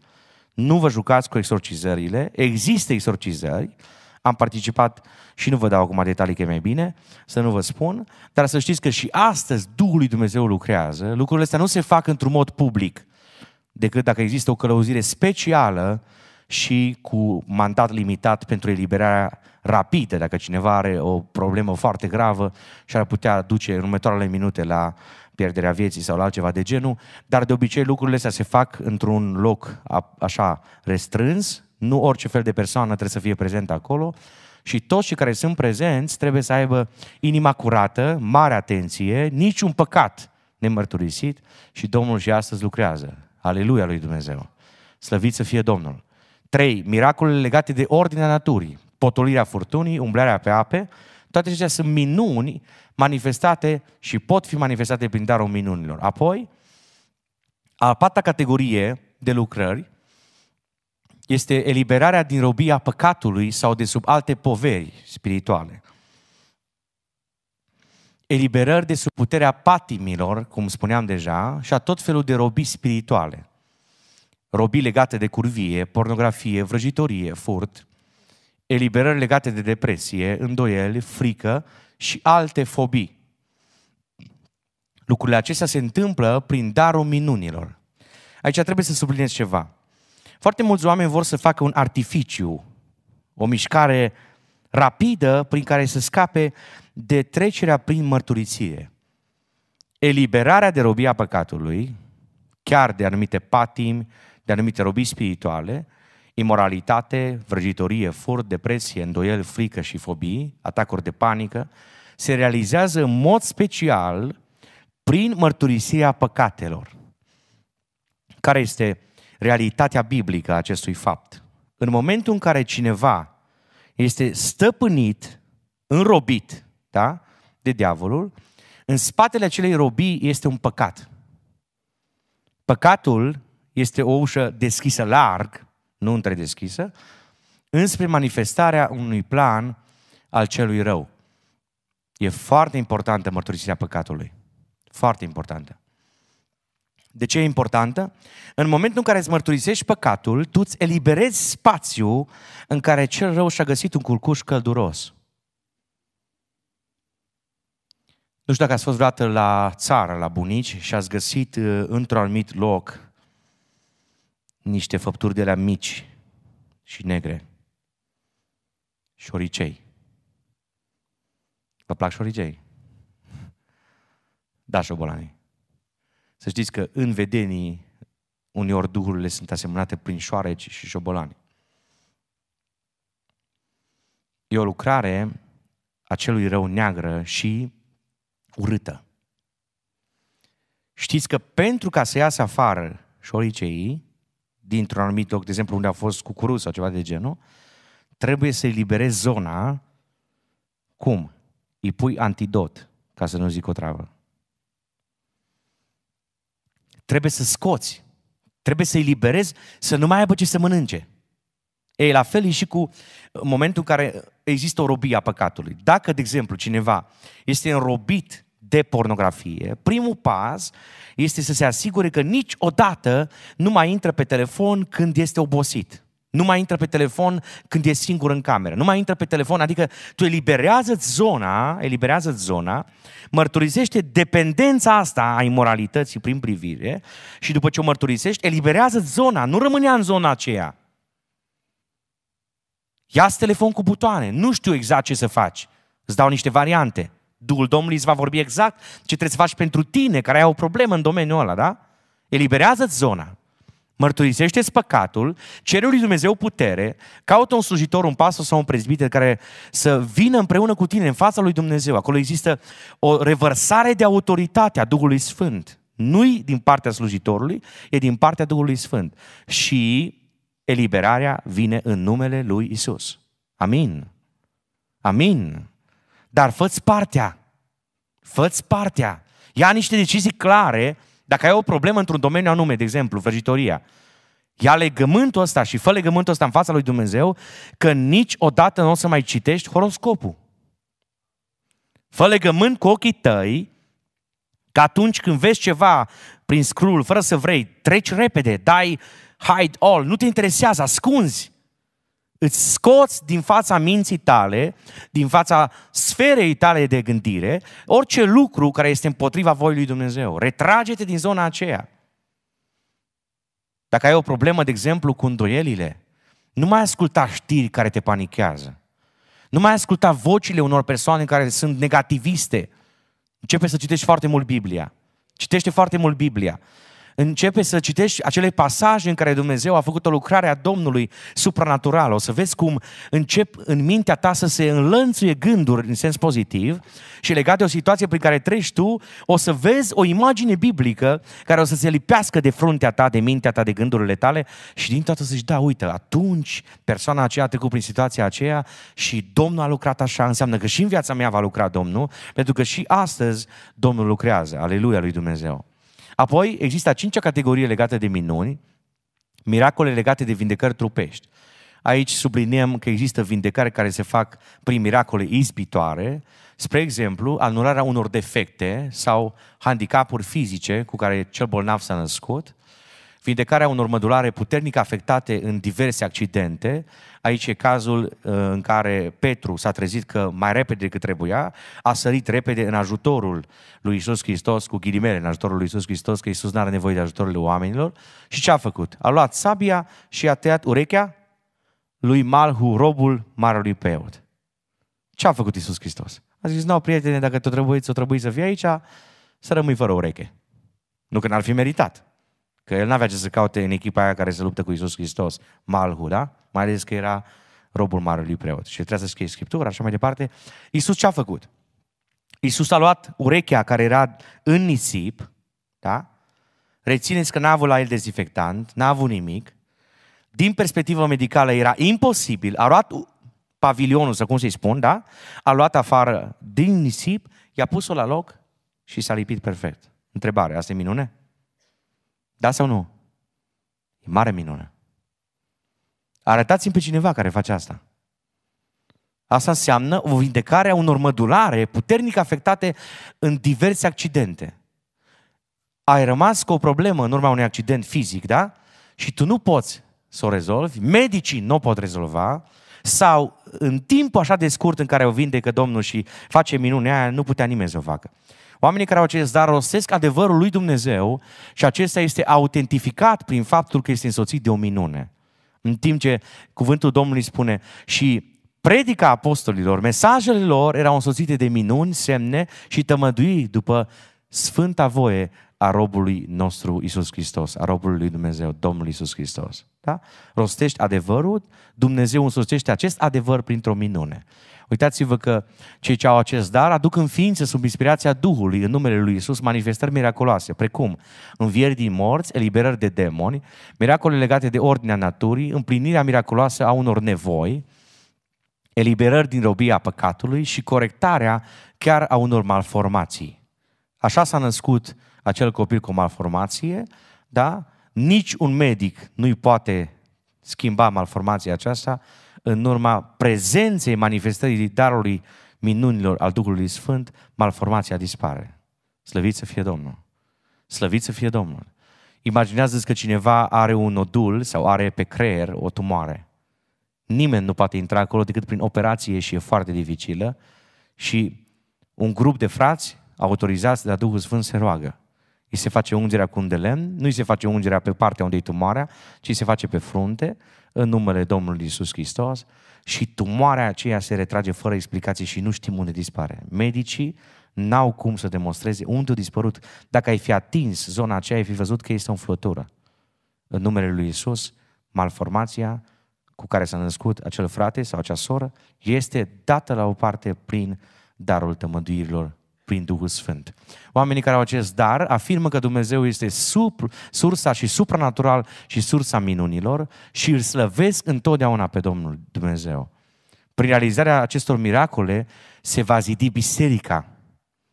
Nu vă jucați cu exorcizările, există exorcizări, am participat și nu vă dau acum detalii că e mai bine, să nu vă spun, dar să știți că și astăzi Duhul lui Dumnezeu lucrează, lucrurile astea nu se fac într-un mod public, decât dacă există o călăuzire specială și cu mandat limitat pentru eliberarea rapidă, dacă cineva are o problemă foarte gravă și ar putea duce în următoarele minute la pierderea vieții sau la altceva de genul, dar de obicei lucrurile astea se fac într-un loc așa restrâns, nu orice fel de persoană trebuie să fie prezentă acolo și toți cei care sunt prezenți trebuie să aibă inima curată, mare atenție, niciun păcat nemărturisit și Domnul și astăzi lucrează. Aleluia lui Dumnezeu! Slăvit să fie Domnul! 3. Miracolele legate de ordinea naturii, potolirea furtunii, umblarea pe ape, toate acestea sunt minuni manifestate și pot fi manifestate prin darul minunilor. Apoi, a patra categorie de lucrări este eliberarea din robia păcatului sau de sub alte poveri spirituale. Eliberări de sub puterea patimilor, cum spuneam deja, și a tot felul de robii spirituale. Robii legate de curvie, pornografie, vrăjitorie, furt, eliberări legate de depresie, îndoieli, frică și alte fobii. Lucrurile acestea se întâmplă prin darul minunilor. Aici trebuie să subliniez ceva. Foarte mulți oameni vor să facă un artificiu, o mișcare rapidă prin care să scape de trecerea prin mărturisire. Eliberarea de robia păcatului, chiar de anumite patimi, de anumite robii spirituale, imoralitate, vrăjitorie, furt, depresie, îndoieli, frică și fobii, atacuri de panică, se realizează în mod special prin mărturisirea păcatelor. Care este realitatea biblică a acestui fapt. În momentul în care cineva este stăpânit, înrobit, da? de diavolul, în spatele acelei robii este un păcat. Păcatul este o ușă deschisă larg, nu întredeschisă, înspre manifestarea unui plan al celui rău. E foarte importantă mărturisirea păcatului. Foarte importantă. De ce e importantă? În momentul în care îți mărturisești păcatul, tu îți eliberezi spațiu în care cel rău și-a găsit un culcuș călduros. Nu știu dacă ați fost vreodată la țară, la bunici și ați găsit uh, într-un anumit loc niște făpturi de la mici și negre. Șoricei. Vă plac șoricei? Da, șobolanii. Să știți că în vedenii uneori duhurile sunt asemănate prin șoareci și șobolani. E o lucrare a celui rău neagră și urâtă. Știți că pentru ca să iasă afară șoricei dintr-un anumit loc, de exemplu unde a fost cucuru sau ceva de genul, trebuie să i liberezi zona, cum? Îi pui antidot, ca să nu zic o travă. Trebuie să scoți. Trebuie să-i liberezi să nu mai aibă ce să mănânce. Ei, la fel e și cu momentul în care există o robie a păcatului. Dacă, de exemplu, cineva este înrobit de pornografie, primul pas este să se asigure că niciodată nu mai intră pe telefon când este obosit. Nu mai intră pe telefon când e singur în cameră. Nu mai intră pe telefon, adică tu eliberează zona, eliberează zona, mărturisește dependența asta a imoralității prin privire și după ce o mărturisești, eliberează zona, nu rămânea în zona aceea. ia telefon cu butoane, nu știu exact ce să faci. Îți dau niște variante. Duhul Domnului îți va vorbi exact ce trebuie să faci pentru tine, care ai o problemă în domeniul ăla, da? Eliberează-ți zona mărturisește-ți păcatul, cere lui Dumnezeu putere, caută un slujitor, un pastor sau un prezbiter care să vină împreună cu tine în fața lui Dumnezeu. Acolo există o revărsare de autoritate a Duhului Sfânt. Nu-i din partea slujitorului, e din partea Duhului Sfânt. Și eliberarea vine în numele lui Isus. Amin. Amin. Dar fă-ți partea. Fă-ți partea. Ia niște decizii clare dacă ai o problemă într-un domeniu anume, de exemplu, vrăjitoria, ia legământul ăsta și fă legământul ăsta în fața lui Dumnezeu că niciodată nu o să mai citești horoscopul. Fă legământ cu ochii tăi că atunci când vezi ceva prin scrul, fără să vrei, treci repede, dai hide all, nu te interesează, ascunzi. Îți scoți din fața minții tale, din fața sferei tale de gândire, orice lucru care este împotriva voii lui Dumnezeu. Retrage-te din zona aceea. Dacă ai o problemă, de exemplu, cu îndoielile, nu mai asculta știri care te panichează. Nu mai asculta vocile unor persoane care sunt negativiste. Începe să citești foarte mult Biblia. Citește foarte mult Biblia începe să citești acele pasaje în care Dumnezeu a făcut o lucrare a Domnului supranaturală. O să vezi cum încep în mintea ta să se înlănțuie gânduri în sens pozitiv și legate de o situație prin care treci tu, o să vezi o imagine biblică care o să se lipească de fruntea ta, de mintea ta, de gândurile tale și din toată să-și da, uite, atunci persoana aceea a trecut prin situația aceea și Domnul a lucrat așa, înseamnă că și în viața mea va lucra Domnul, pentru că și astăzi Domnul lucrează. Aleluia lui Dumnezeu. Apoi există a cincea categorie legată de minuni, miracole legate de vindecări trupești. Aici subliniem că există vindecări care se fac prin miracole izbitoare, spre exemplu, anularea unor defecte sau handicapuri fizice cu care cel bolnav s-a născut, vindecarea unor mădulare puternic afectate în diverse accidente. Aici e cazul uh, în care Petru s-a trezit că mai repede decât trebuia, a sărit repede în ajutorul lui Isus Hristos, cu ghilimele, în ajutorul lui Isus Hristos, că Isus nu are nevoie de ajutorul oamenilor. Și ce a făcut? A luat sabia și a tăiat urechea lui Malhu, robul marelui peot. Ce a făcut Isus Hristos? A zis, nu, prietene, dacă tot trebuie, o trebuie să fii aici, să rămâi fără ureche. Nu că n-ar fi meritat. Că el n-avea ce să caute în echipa aia care se luptă cu Isus Hristos, Malhu, da? Mai ales că era robul marelui preot și trebuia să scrie Scriptura, așa mai departe. Isus ce a făcut? Isus a luat urechea care era în nisip, da? Rețineți că n-a avut la el dezinfectant, n-a avut nimic. Din perspectivă medicală era imposibil. A luat pavilionul, să cum să-i spun, da? A luat afară din nisip, i-a pus-o la loc și s-a lipit perfect. Întrebare, asta e minune? Da sau nu? E mare minune. Arătați-mi pe cineva care face asta. Asta înseamnă o vindecare a unor mădulare puternic afectate în diverse accidente. Ai rămas cu o problemă în urma unui accident fizic, da? Și tu nu poți să o rezolvi, medicii nu o pot rezolva, sau în timpul așa de scurt în care o vindecă Domnul și face minunea aia, nu putea nimeni să o facă. Oamenii care au acest dar rostesc adevărul lui Dumnezeu și acesta este autentificat prin faptul că este însoțit de o minune. În timp ce cuvântul Domnului spune și predica apostolilor, mesajele lor erau însoțite de minuni, semne și tămădui după sfânta voie a robului nostru Isus Hristos, a robului lui Dumnezeu, Domnul Isus Hristos. Da? Rostești adevărul, Dumnezeu însoțește acest adevăr printr-o minune. Uitați-vă că cei ce au acest dar aduc în ființă sub inspirația Duhului, în numele lui Isus, manifestări miraculoase, precum învieri din morți, eliberări de demoni, miracole legate de ordinea naturii, împlinirea miraculoasă a unor nevoi, eliberări din robia păcatului și corectarea chiar a unor malformații. Așa s-a născut acel copil cu malformație, da? Nici un medic nu-i poate schimba malformația aceasta, în urma prezenței manifestării darului minunilor al Duhului Sfânt, malformația dispare. Slăvit să fie Domnul! Slăvit să fie Domnul! Imaginează-ți că cineva are un nodul sau are pe creier o tumoare. Nimeni nu poate intra acolo decât prin operație și e foarte dificilă și un grup de frați autorizați de la Duhul Sfânt se roagă. Îi se face ungerea cu un de lemn, nu îi se face ungerea pe partea unde e tumoarea, ci se face pe frunte în numele Domnului Isus Hristos și tumoarea aceea se retrage fără explicație și nu știm unde dispare. Medicii n-au cum să demonstreze unde a dispărut. Dacă ai fi atins zona aceea, ai fi văzut că este o înflătură. În numele lui Isus, malformația cu care s-a născut acel frate sau acea soră este dată la o parte prin darul tămăduirilor prin Duhul Sfânt. Oamenii care au acest dar afirmă că Dumnezeu este sub, sursa și supranatural și sursa minunilor și îl slăvesc întotdeauna pe Domnul Dumnezeu. Prin realizarea acestor miracole se va zidi biserica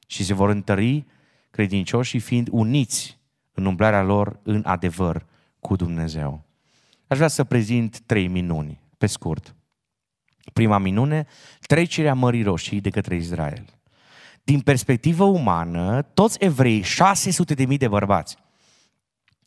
și se vor întări credincioșii fiind uniți în umblarea lor în adevăr cu Dumnezeu. Aș vrea să prezint trei minuni, pe scurt. Prima minune, trecerea Mării Roșii de către Israel din perspectivă umană, toți evrei, mii de bărbați,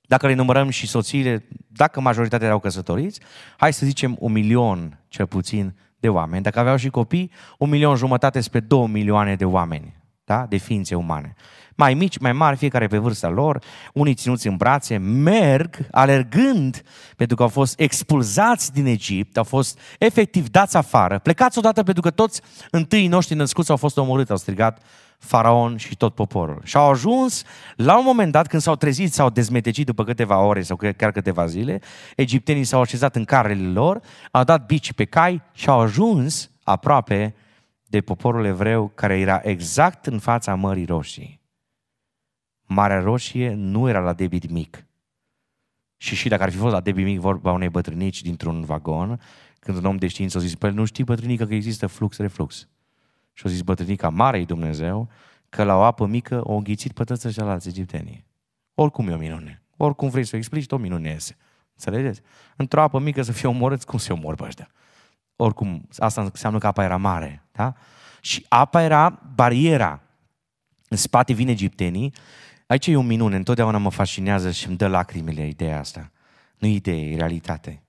dacă le numărăm și soțiile, dacă majoritatea erau căsătoriți, hai să zicem un milion cel puțin de oameni. Dacă aveau și copii, un milion jumătate spre două milioane de oameni da? de ființe umane. Mai mici, mai mari, fiecare pe vârsta lor, unii ținuți în brațe, merg alergând, pentru că au fost expulzați din Egipt, au fost efectiv dați afară, plecați odată pentru că toți întâi noștri născuți au fost omorâți, au strigat faraon și tot poporul. Și au ajuns la un moment dat când s-au trezit, s-au dezmetecit după câteva ore sau chiar câteva zile, egiptenii s-au așezat în carele lor, au dat bici pe cai și au ajuns aproape de poporul evreu care era exact în fața Mării Roșii. Marea Roșie nu era la debit mic. Și și dacă ar fi fost la debit mic vorba unei bătrânici dintr-un vagon, când un om de știință a zis, păi nu știi bătrânică că există flux-reflux. Și a zis bătrânica Marei Dumnezeu că la o apă mică o înghițit pe toți ceilalți egiptenii. Oricum e o minune. Oricum vrei să o explici, tot minune este. Înțelegeți? Într-o apă mică să fie omorâți, cum se omor pe ăștia? Oricum, asta înseamnă că apa era mare. Da? Și apa era bariera. În spate vin egiptenii. Aici e o minune, întotdeauna mă fascinează și îmi dă lacrimile ideea asta. Nu idee, e realitate.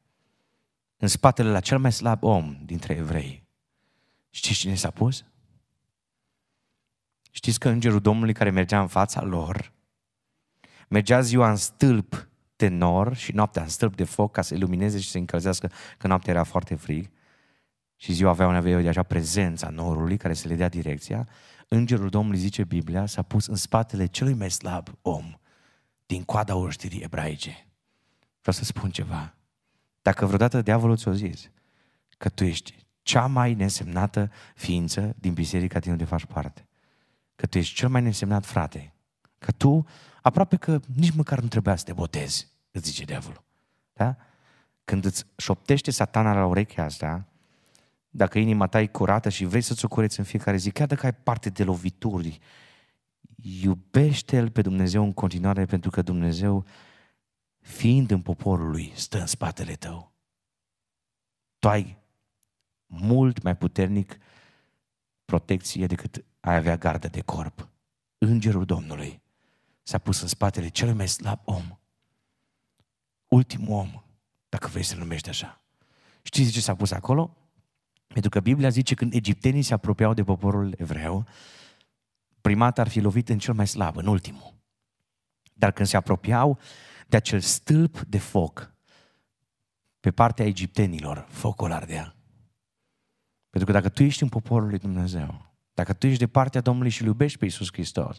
În spatele la cel mai slab om dintre evrei. Știți cine s-a pus? Știți că îngerul Domnului care mergea în fața lor, mergea ziua în stâlp de nor și noaptea în stâlp de foc ca să ilumineze și să încălzească, că noaptea era foarte frig și ziua avea un de așa prezența norului care să le dea direcția, îngerul Domnului, zice Biblia, s-a pus în spatele celui mai slab om din coada oștirii ebraice. Vreau să spun ceva. Dacă vreodată diavolul ți-o zis că tu ești cea mai nesemnată ființă din biserica din unde faci parte, că tu ești cel mai nesemnat frate, că tu aproape că nici măcar nu trebuia să te botezi, îți zice diavolul. Da? Când îți șoptește satana la urechea asta, dacă inima ta e curată și vrei să-ți o cureți în fiecare zi, chiar dacă ai parte de lovituri, iubește-L pe Dumnezeu în continuare pentru că Dumnezeu, fiind în poporul lui, stă în spatele tău. Tu ai mult mai puternic protecție decât ai avea gardă de corp. Îngerul Domnului s-a pus în spatele cel mai slab om. Ultimul om, dacă vrei să-l numești așa. Știți ce s-a pus acolo? Pentru că Biblia zice când egiptenii se apropiau de poporul evreu, primat ar fi lovit în cel mai slab, în ultimul. Dar când se apropiau de acel stâlp de foc, pe partea egiptenilor, focul ardea. Pentru că dacă tu ești în poporul lui Dumnezeu, dacă tu ești de partea Domnului și iubești pe Iisus Hristos,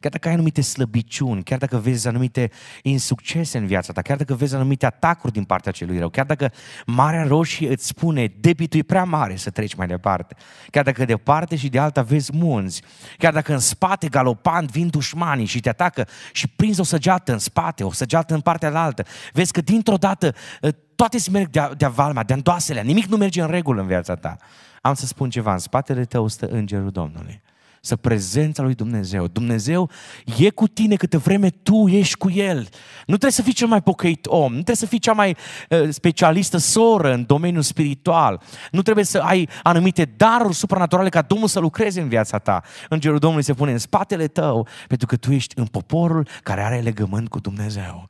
chiar dacă ai anumite slăbiciuni, chiar dacă vezi anumite insuccese în viața ta, chiar dacă vezi anumite atacuri din partea celui rău, chiar dacă Marea Roșie îți spune debitul e prea mare să treci mai departe, chiar dacă de parte și de alta vezi munți, chiar dacă în spate galopant vin dușmanii și te atacă și prinzi o săgeată în spate, o săgeată în partea altă, vezi că dintr-o dată eh, toate se merg de-a, de-a valma, de-a nimic nu merge în regulă în viața ta. Am să spun ceva, în spatele tău stă îngerul Domnului. Să prezența lui Dumnezeu. Dumnezeu e cu tine câtă vreme tu ești cu El. Nu trebuie să fii cel mai pocăit om, nu trebuie să fii cea mai ă, specialistă soră în domeniul spiritual. Nu trebuie să ai anumite daruri supranaturale ca Domnul să lucreze în viața ta. Îngerul Domnului se pune în spatele tău pentru că tu ești în poporul care are legământ cu Dumnezeu.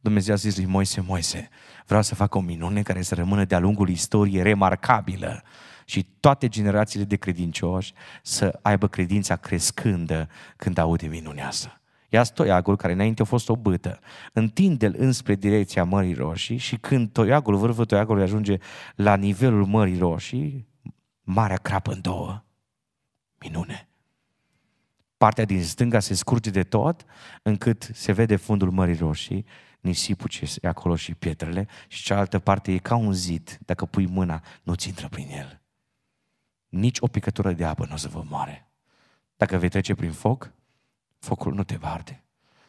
Dumnezeu a zis lui Moise, Moise, vreau să fac o minune care să rămână de-a lungul istoriei remarcabilă și toate generațiile de credincioși să aibă credința crescândă când aude minunea asta. Ia toiagul care înainte a fost o bâtă, întinde-l înspre direcția Mării Roșii și când toiagul, vârful toiagului ajunge la nivelul Mării Roșii, marea crapă în două. Minune! Partea din stânga se scurge de tot, încât se vede fundul Mării Roșii, nisipul ce e acolo și pietrele, și cealaltă parte e ca un zid, dacă pui mâna, nu ți intră prin el nici o picătură de apă nu o să vă moare. Dacă vei trece prin foc, focul nu te va arde.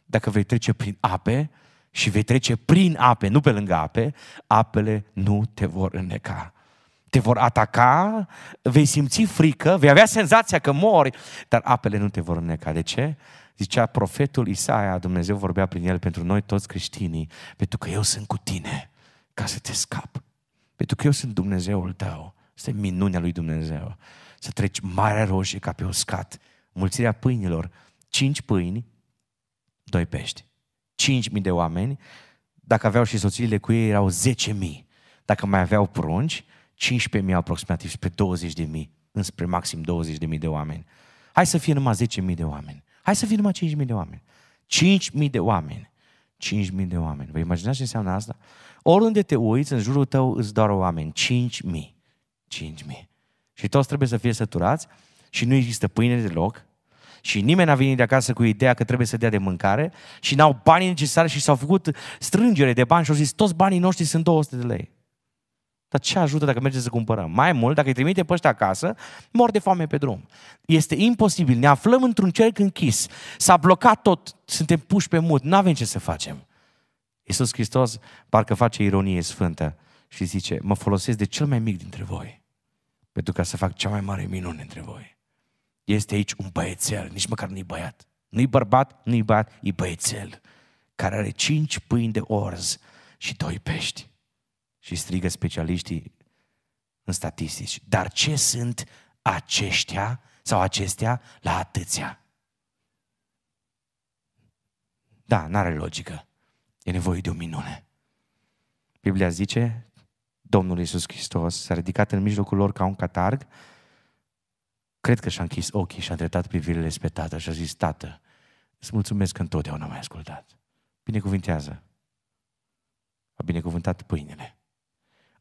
Dacă vei trece prin ape și vei trece prin ape, nu pe lângă ape, apele nu te vor înneca. Te vor ataca, vei simți frică, vei avea senzația că mori, dar apele nu te vor înneca. De ce? Zicea profetul Isaia, Dumnezeu vorbea prin el pentru noi toți creștinii, pentru că eu sunt cu tine ca să te scap. Pentru că eu sunt Dumnezeul tău Asta e minunea lui Dumnezeu. Să treci Marea Roșie ca pe uscat. Mulțirea pâinilor. Cinci pâini, doi pești. Cinci mii de oameni. Dacă aveau și soțiile cu ei, erau zece mii. Dacă mai aveau prunci, 15.000 aproximativ spre 20.000, înspre maxim 20.000 de oameni. Hai să fie numai 10.000 de oameni. Hai să fie numai 5.000 de oameni. 5.000 de oameni. 5.000 de oameni. Vă imaginați ce înseamnă asta? Oriunde te uiți, în jurul tău îți doar oameni. mii. 5.000. Și toți trebuie să fie săturați și nu există pâine deloc și nimeni n-a venit de acasă cu ideea că trebuie să dea de mâncare și n-au banii necesari și s-au făcut strângere de bani și au zis toți banii noștri sunt 200 de lei. Dar ce ajută dacă mergem să cumpărăm? Mai mult, dacă îi trimite pe ăștia acasă, mor de foame pe drum. Este imposibil. Ne aflăm într-un cerc închis. S-a blocat tot. Suntem puși pe mut. Nu avem ce să facem. Iisus Hristos parcă face ironie sfântă și zice, mă folosesc de cel mai mic dintre voi pentru ca să fac cea mai mare minune între voi. Este aici un băiețel, nici măcar nu-i băiat. Nu-i bărbat, nu-i băiat, e băiețel, care are cinci pâini de orz și doi pești. Și strigă specialiștii în statistici. Dar ce sunt aceștia sau acestea la atâția? Da, n-are logică. E nevoie de o minune. Biblia zice Domnul Iisus Hristos, s-a ridicat în mijlocul lor ca un catarg, cred că și-a închis ochii și a îndreptat privirile spre tată și a zis, Tată, îți mulțumesc că întotdeauna m-ai ascultat. Binecuvintează. A binecuvântat pâinele.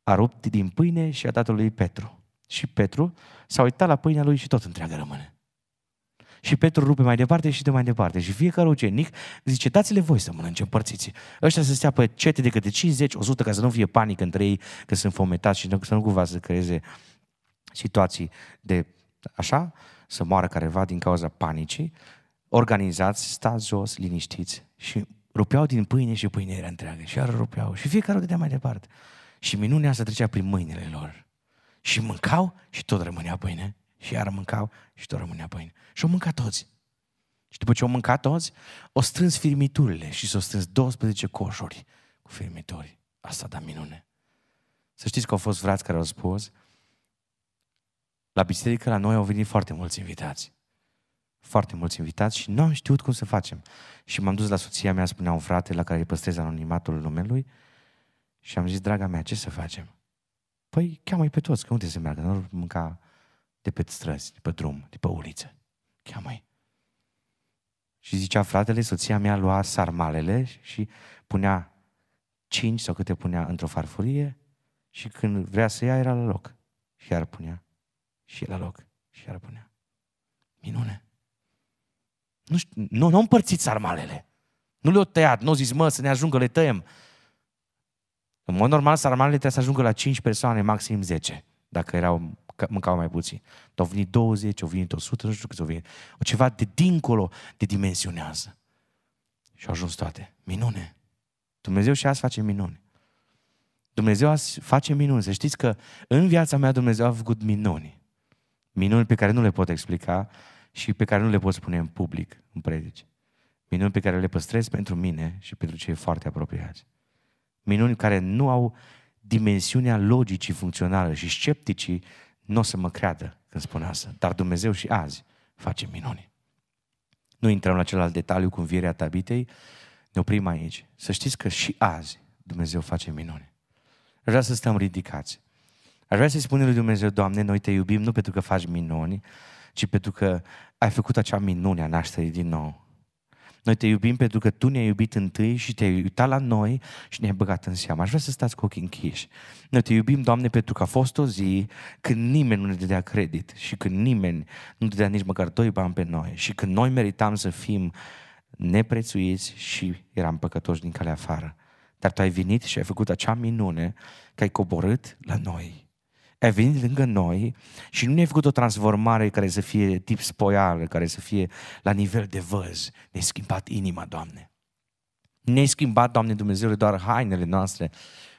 A rupt din pâine și a dat lui Petru. Și Petru s-a uitat la pâinea lui și tot întreagă rămâne. Și Petru rupe mai departe și de mai departe. Și fiecare ucenic zice, dați-le voi să mănânce împărțiți. Ăștia să stea pe cete de câte 50, 100, ca să nu fie panică între ei, că sunt fometați și să nu cumva să creeze situații de așa, să moară careva din cauza panicii. Organizați, stați jos, liniștiți și rupeau din pâine și pâine era întreagă și iar rupeau și fiecare o dădea mai departe. Și minunea asta trecea prin mâinile lor. Și mâncau și tot rămânea pâine. Și iar mâncau și tot rămânea pâine. Și o mâncat toți. Și după ce au mâncat toți, o strâns firmiturile și s-au strâns 12 coșuri cu firmituri. Asta da minune. Să știți că au fost frați care au spus, la biserică la noi au venit foarte mulți invitați. Foarte mulți invitați și nu am știut cum să facem. Și m-am dus la soția mea, spunea un frate la care îi păstrez anonimatul numelui și am zis, draga mea, ce să facem? Păi cheamă-i pe toți, că unde se meargă, nu mânca de pe străzi, de pe drum, de pe uliță. Cheamă-i. Și zicea fratele, soția mea lua sarmalele și punea cinci sau câte punea într-o farfurie și când vrea să ia era la loc. Și iar punea, și la loc, și iar punea. Minune! Nu, știu, nu, nu împărțit sarmalele. Nu le o tăiat, nu zis, mă, să ne ajungă, le tăiem. În mod normal, sarmalele trebuie să ajungă la 5 persoane, maxim 10, dacă erau mâncau mai puțin. au venit 20, au venit 100, nu știu câți au venit. O ceva de dincolo de dimensionează. Și au ajuns toate. Minune. Dumnezeu și azi face minune. Dumnezeu azi face minuni. Să știți că în viața mea Dumnezeu a făcut minuni. Minuni pe care nu le pot explica și pe care nu le pot spune în public, în predice. Minuni pe care le păstrez pentru mine și pentru cei foarte apropiați. Minuni care nu au dimensiunea logicii funcționale și scepticii nu o să mă creadă când spun asta, dar Dumnezeu și azi face minuni. Nu intrăm la celălalt detaliu cu învierea tabitei, ne oprim aici. Să știți că și azi Dumnezeu face minuni. Aș vrea să stăm ridicați. Aș vrea să-i spunem lui Dumnezeu, Doamne, noi te iubim nu pentru că faci minuni, ci pentru că ai făcut acea minune a nașterii din nou. Noi te iubim pentru că tu ne-ai iubit întâi și te-ai uitat la noi și ne-ai băgat în seamă. Aș vrea să stați cu ochii închiși. Noi te iubim, Doamne, pentru că a fost o zi când nimeni nu ne dădea credit și când nimeni nu dădea nici măcar doi bani pe noi și când noi meritam să fim neprețuiți și eram păcătoși din calea afară. Dar tu ai venit și ai făcut acea minune că ai coborât la noi a venit lângă noi și nu ne a făcut o transformare care să fie tip spoială, care să fie la nivel de văz. ne a schimbat inima, Doamne. ne a schimbat, Doamne Dumnezeu, doar hainele noastre.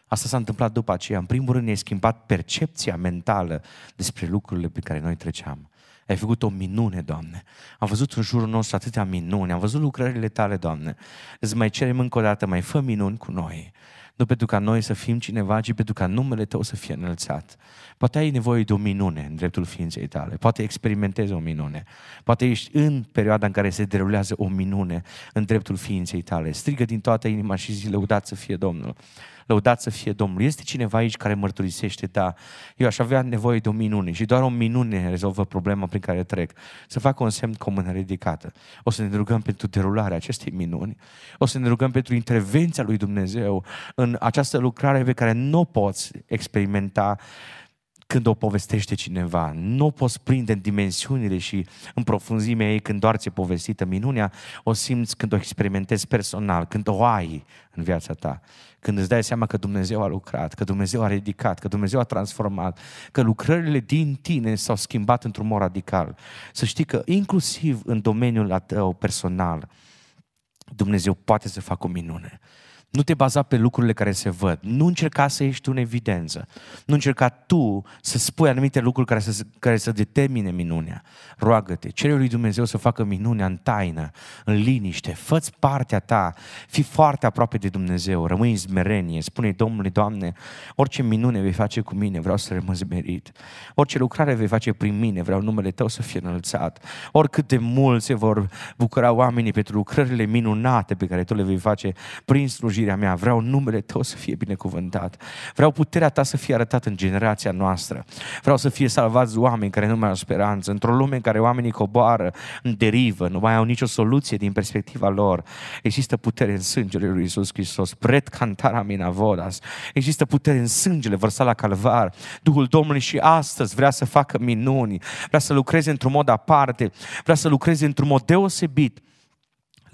Asta s-a întâmplat după aceea. În primul rând, ne a schimbat percepția mentală despre lucrurile pe care noi treceam. Ai făcut o minune, Doamne. Am văzut în jurul nostru atâtea minuni, am văzut lucrările tale, Doamne. Îți mai cerem încă o dată, mai fă minuni cu noi. Nu pentru ca noi să fim cineva, ci pentru ca numele Tău să fie înălțat. Poate ai nevoie de o minune în dreptul ființei tale, poate experimentezi o minune, poate ești în perioada în care se derulează o minune în dreptul ființei tale. Strigă din toată inima și zi, lăudați să fie Domnul. Lăudați să fie Domnul. Este cineva aici care mărturisește, da, eu aș avea nevoie de o minune și doar o minune rezolvă problema prin care trec. Să facă un semn cu mână ridicată. O să ne rugăm pentru derularea acestei minuni. O să ne rugăm pentru intervenția lui Dumnezeu în această lucrare pe care nu o poți experimenta când o povestește cineva. Nu o poți prinde în dimensiunile și în profunzimea ei când doar ți-e povestită minunea, o simți când o experimentezi personal, când o ai în viața ta. Când îți dai seama că Dumnezeu a lucrat, că Dumnezeu a ridicat, că Dumnezeu a transformat, că lucrările din tine s-au schimbat într-un mod radical. Să știi că inclusiv în domeniul tău personal, Dumnezeu poate să facă o minune. Nu te baza pe lucrurile care se văd. Nu încerca să ieși tu în evidență. Nu încerca tu să spui anumite lucruri care să, care să determine minunea. Roagă-te, cere lui Dumnezeu să facă minunea în taină, în liniște. Fă-ți partea ta, fii foarte aproape de Dumnezeu, rămâi în smerenie. spune Domnului, Doamne, orice minune vei face cu mine, vreau să rămân zmerit. Orice lucrare vei face prin mine, vreau numele Tău să fie înălțat. Oricât de mult se vor bucura oamenii pentru lucrările minunate pe care Tu le vei face prin slujire slujirea mea, vreau numele Tău să fie binecuvântat, vreau puterea Ta să fie arătată în generația noastră, vreau să fie salvați oameni care nu mai au speranță, într-o lume în care oamenii coboară în derivă, nu mai au nicio soluție din perspectiva lor, există putere în sângele lui Isus Hristos, pret cantara mina vodas, există putere în sângele vărsat la calvar, Duhul Domnului și astăzi vrea să facă minuni, vrea să lucreze într-un mod aparte, vrea să lucreze într-un mod deosebit,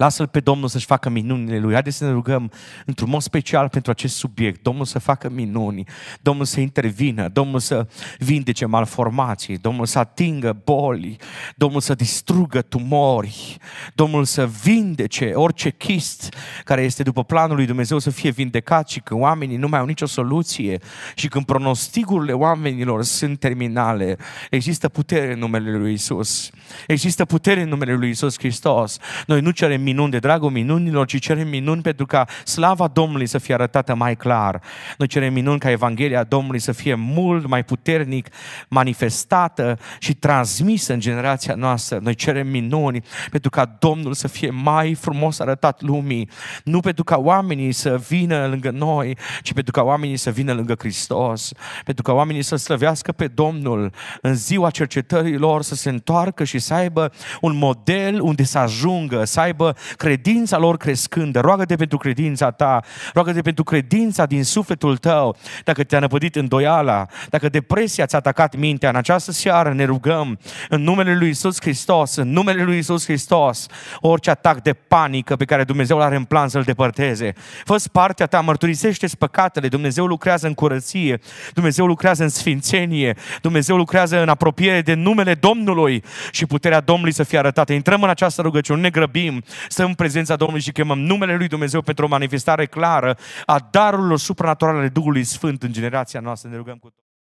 Lasă-L pe Domnul să-și facă minunile Lui. Haideți să ne rugăm într-un mod special pentru acest subiect. Domnul să facă minuni, Domnul să intervină, Domnul să vindece malformații, Domnul să atingă boli, Domnul să distrugă tumori, Domnul să vindece orice chist care este după planul lui Dumnezeu să fie vindecat și când oamenii nu mai au nicio soluție și când pronosticurile oamenilor sunt terminale, există putere în numele lui Isus. Există putere în numele lui Isus Hristos. Noi nu cerem minuni de dragul minunilor, ci cerem minuni pentru ca slava Domnului să fie arătată mai clar. Noi cerem minuni ca Evanghelia Domnului să fie mult mai puternic manifestată și transmisă în generația noastră. Noi cerem minuni pentru ca Domnul să fie mai frumos arătat lumii, nu pentru ca oamenii să vină lângă noi, ci pentru ca oamenii să vină lângă Hristos, pentru ca oamenii să slăvească pe Domnul în ziua cercetării lor, să se întoarcă și să aibă un model unde să ajungă, să aibă credința lor crescândă. Roagă-te pentru credința ta, roagă-te pentru credința din sufletul tău. Dacă te-a năpădit îndoiala, dacă depresia ți-a atacat mintea, în această seară ne rugăm în numele Lui Isus Hristos, în numele Lui Isus Hristos, orice atac de panică pe care Dumnezeu l-are în plan să-l depărteze. fă partea ta, mărturisește-ți păcatele, Dumnezeu lucrează în curăție, Dumnezeu lucrează în sfințenie, Dumnezeu lucrează în apropiere de numele Domnului și puterea Domnului să fie arătată. Intrăm în această rugăciune, ne grăbim, stăm în prezența Domnului și chemăm numele Lui Dumnezeu pentru o manifestare clară a darurilor supranaturale ale Duhului Sfânt în generația noastră. Ne rugăm cu